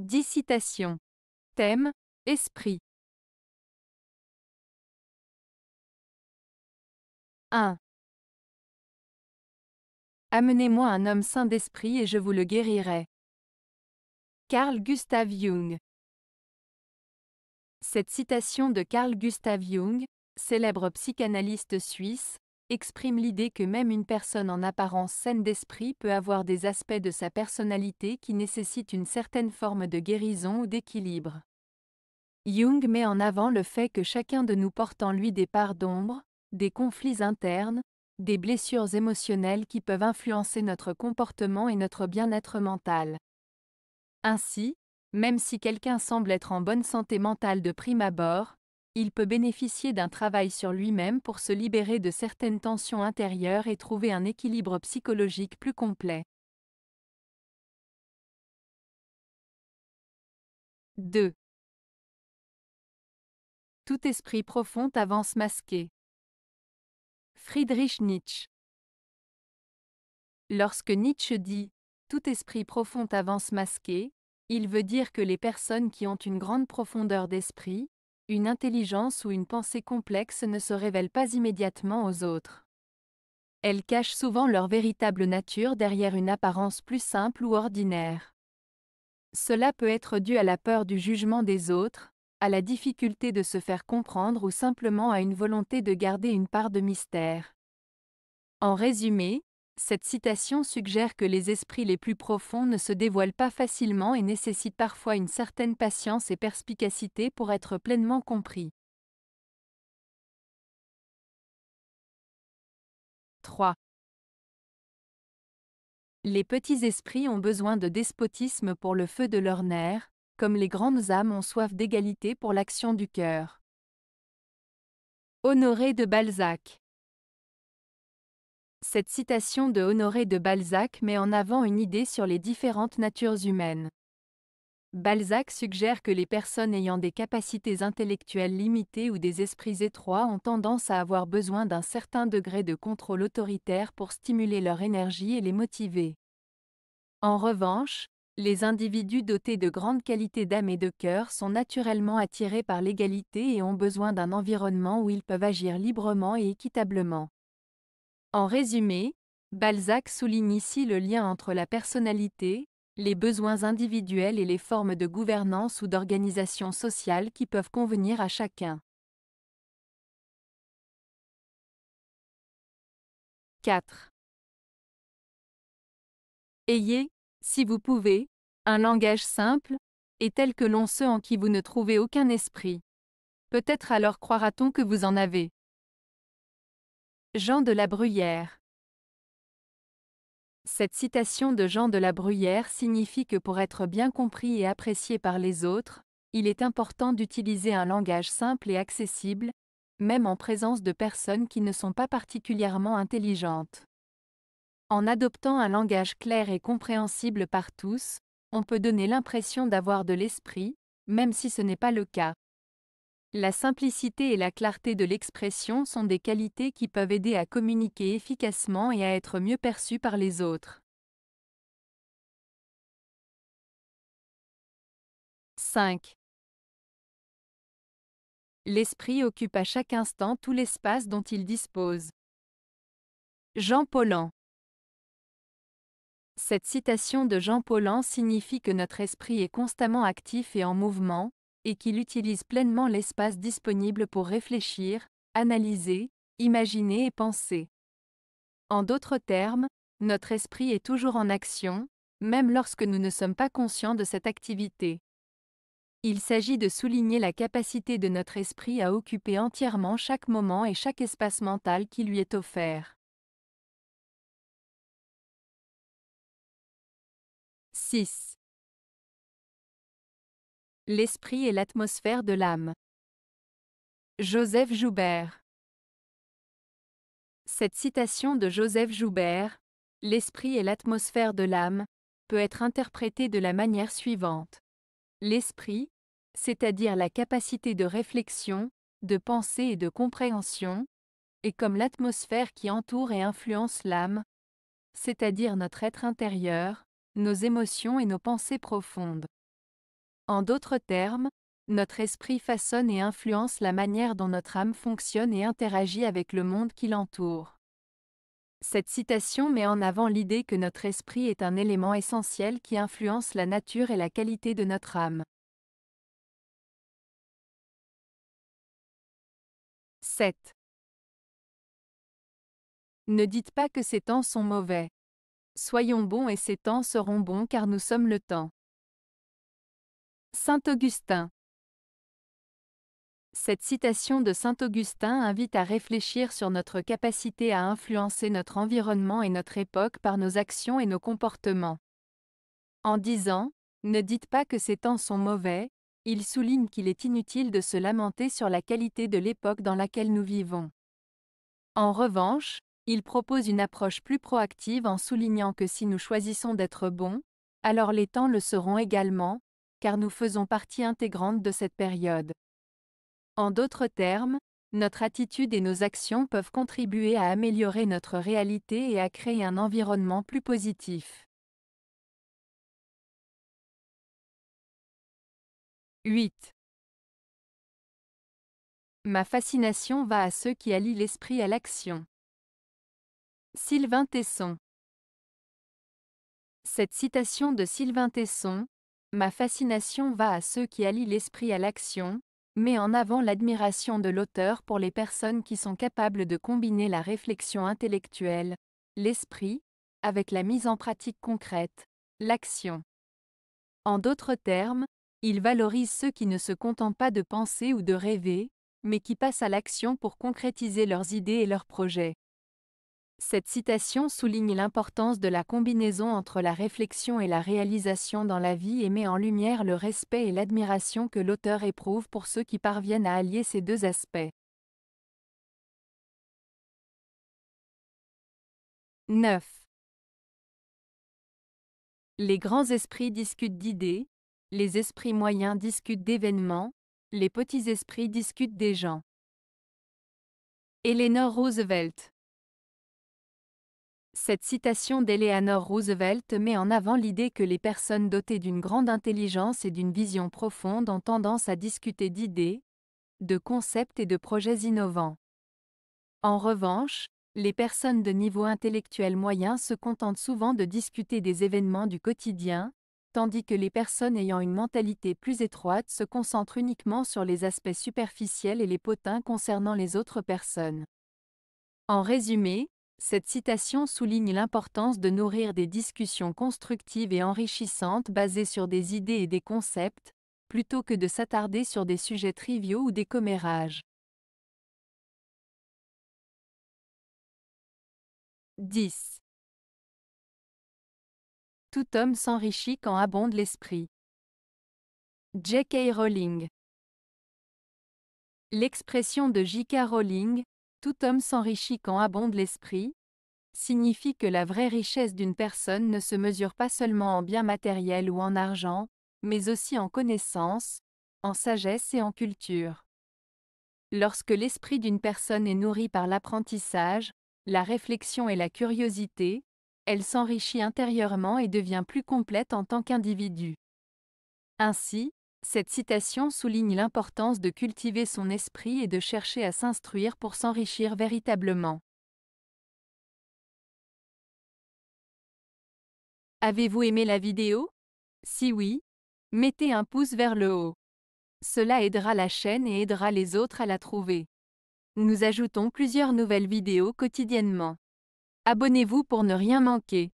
10 citations. Thème Esprit. 1. Amenez-moi un homme sain d'esprit et je vous le guérirai. Carl Gustav Jung. Cette citation de Carl Gustav Jung, célèbre psychanalyste suisse, exprime l'idée que même une personne en apparence saine d'esprit peut avoir des aspects de sa personnalité qui nécessitent une certaine forme de guérison ou d'équilibre. Jung met en avant le fait que chacun de nous porte en lui des parts d'ombre, des conflits internes, des blessures émotionnelles qui peuvent influencer notre comportement et notre bien-être mental. Ainsi, même si quelqu'un semble être en bonne santé mentale de prime abord, il peut bénéficier d'un travail sur lui-même pour se libérer de certaines tensions intérieures et trouver un équilibre psychologique plus complet. 2. Tout esprit profond avance masqué. Friedrich Nietzsche. Lorsque Nietzsche dit Tout esprit profond avance masqué, il veut dire que les personnes qui ont une grande profondeur d'esprit, une intelligence ou une pensée complexe ne se révèle pas immédiatement aux autres. Elles cachent souvent leur véritable nature derrière une apparence plus simple ou ordinaire. Cela peut être dû à la peur du jugement des autres, à la difficulté de se faire comprendre ou simplement à une volonté de garder une part de mystère. En résumé, cette citation suggère que les esprits les plus profonds ne se dévoilent pas facilement et nécessitent parfois une certaine patience et perspicacité pour être pleinement compris. 3. Les petits esprits ont besoin de despotisme pour le feu de leur nerf, comme les grandes âmes ont soif d'égalité pour l'action du cœur. Honoré de Balzac cette citation de Honoré de Balzac met en avant une idée sur les différentes natures humaines. Balzac suggère que les personnes ayant des capacités intellectuelles limitées ou des esprits étroits ont tendance à avoir besoin d'un certain degré de contrôle autoritaire pour stimuler leur énergie et les motiver. En revanche, les individus dotés de grandes qualités d'âme et de cœur sont naturellement attirés par l'égalité et ont besoin d'un environnement où ils peuvent agir librement et équitablement. En résumé, Balzac souligne ici le lien entre la personnalité, les besoins individuels et les formes de gouvernance ou d'organisation sociale qui peuvent convenir à chacun. 4. Ayez, si vous pouvez, un langage simple, et tel que l'on ceux en qui vous ne trouvez aucun esprit. Peut-être alors croira-t-on que vous en avez. Jean de la Bruyère. Cette citation de Jean de la Bruyère signifie que pour être bien compris et apprécié par les autres, il est important d'utiliser un langage simple et accessible, même en présence de personnes qui ne sont pas particulièrement intelligentes. En adoptant un langage clair et compréhensible par tous, on peut donner l'impression d'avoir de l'esprit, même si ce n'est pas le cas. La simplicité et la clarté de l'expression sont des qualités qui peuvent aider à communiquer efficacement et à être mieux perçues par les autres. 5. L'esprit occupe à chaque instant tout l'espace dont il dispose. Jean Paulan Cette citation de Jean Paulan signifie que notre esprit est constamment actif et en mouvement, et qu'il utilise pleinement l'espace disponible pour réfléchir, analyser, imaginer et penser. En d'autres termes, notre esprit est toujours en action, même lorsque nous ne sommes pas conscients de cette activité. Il s'agit de souligner la capacité de notre esprit à occuper entièrement chaque moment et chaque espace mental qui lui est offert. 6. L'esprit et l'atmosphère de l'âme. Joseph Joubert. Cette citation de Joseph Joubert, L'esprit et l'atmosphère de l'âme, peut être interprétée de la manière suivante. L'esprit, c'est-à-dire la capacité de réflexion, de pensée et de compréhension, est comme l'atmosphère qui entoure et influence l'âme, c'est-à-dire notre être intérieur, nos émotions et nos pensées profondes. En d'autres termes, notre esprit façonne et influence la manière dont notre âme fonctionne et interagit avec le monde qui l'entoure. Cette citation met en avant l'idée que notre esprit est un élément essentiel qui influence la nature et la qualité de notre âme. 7. Ne dites pas que ces temps sont mauvais. Soyons bons et ces temps seront bons car nous sommes le temps. Saint Augustin Cette citation de Saint Augustin invite à réfléchir sur notre capacité à influencer notre environnement et notre époque par nos actions et nos comportements. En disant Ne dites pas que ces temps sont mauvais, il souligne qu'il est inutile de se lamenter sur la qualité de l'époque dans laquelle nous vivons. En revanche, il propose une approche plus proactive en soulignant que si nous choisissons d'être bons, alors les temps le seront également, car nous faisons partie intégrante de cette période. En d'autres termes, notre attitude et nos actions peuvent contribuer à améliorer notre réalité et à créer un environnement plus positif. 8. Ma fascination va à ceux qui allient l'esprit à l'action. Sylvain Tesson Cette citation de Sylvain Tesson, Ma fascination va à ceux qui allient l'esprit à l'action, mais en avant l'admiration de l'auteur pour les personnes qui sont capables de combiner la réflexion intellectuelle, l'esprit, avec la mise en pratique concrète, l'action. En d'autres termes, il valorise ceux qui ne se contentent pas de penser ou de rêver, mais qui passent à l'action pour concrétiser leurs idées et leurs projets. Cette citation souligne l'importance de la combinaison entre la réflexion et la réalisation dans la vie et met en lumière le respect et l'admiration que l'auteur éprouve pour ceux qui parviennent à allier ces deux aspects. 9. Les grands esprits discutent d'idées, les esprits moyens discutent d'événements, les petits esprits discutent des gens. Eleanor Roosevelt cette citation d'Eleanor Roosevelt met en avant l'idée que les personnes dotées d'une grande intelligence et d'une vision profonde ont tendance à discuter d'idées, de concepts et de projets innovants. En revanche, les personnes de niveau intellectuel moyen se contentent souvent de discuter des événements du quotidien, tandis que les personnes ayant une mentalité plus étroite se concentrent uniquement sur les aspects superficiels et les potins concernant les autres personnes. En résumé, cette citation souligne l'importance de nourrir des discussions constructives et enrichissantes basées sur des idées et des concepts, plutôt que de s'attarder sur des sujets triviaux ou des commérages. 10. Tout homme s'enrichit quand abonde l'esprit. J.K. Rowling L'expression de J.K. Rowling, tout homme s'enrichit quand abonde l'esprit, signifie que la vraie richesse d'une personne ne se mesure pas seulement en biens matériels ou en argent, mais aussi en connaissances, en sagesse et en culture. Lorsque l'esprit d'une personne est nourri par l'apprentissage, la réflexion et la curiosité, elle s'enrichit intérieurement et devient plus complète en tant qu'individu. Ainsi, cette citation souligne l'importance de cultiver son esprit et de chercher à s'instruire pour s'enrichir véritablement. Avez-vous aimé la vidéo Si oui, mettez un pouce vers le haut. Cela aidera la chaîne et aidera les autres à la trouver. Nous ajoutons plusieurs nouvelles vidéos quotidiennement. Abonnez-vous pour ne rien manquer.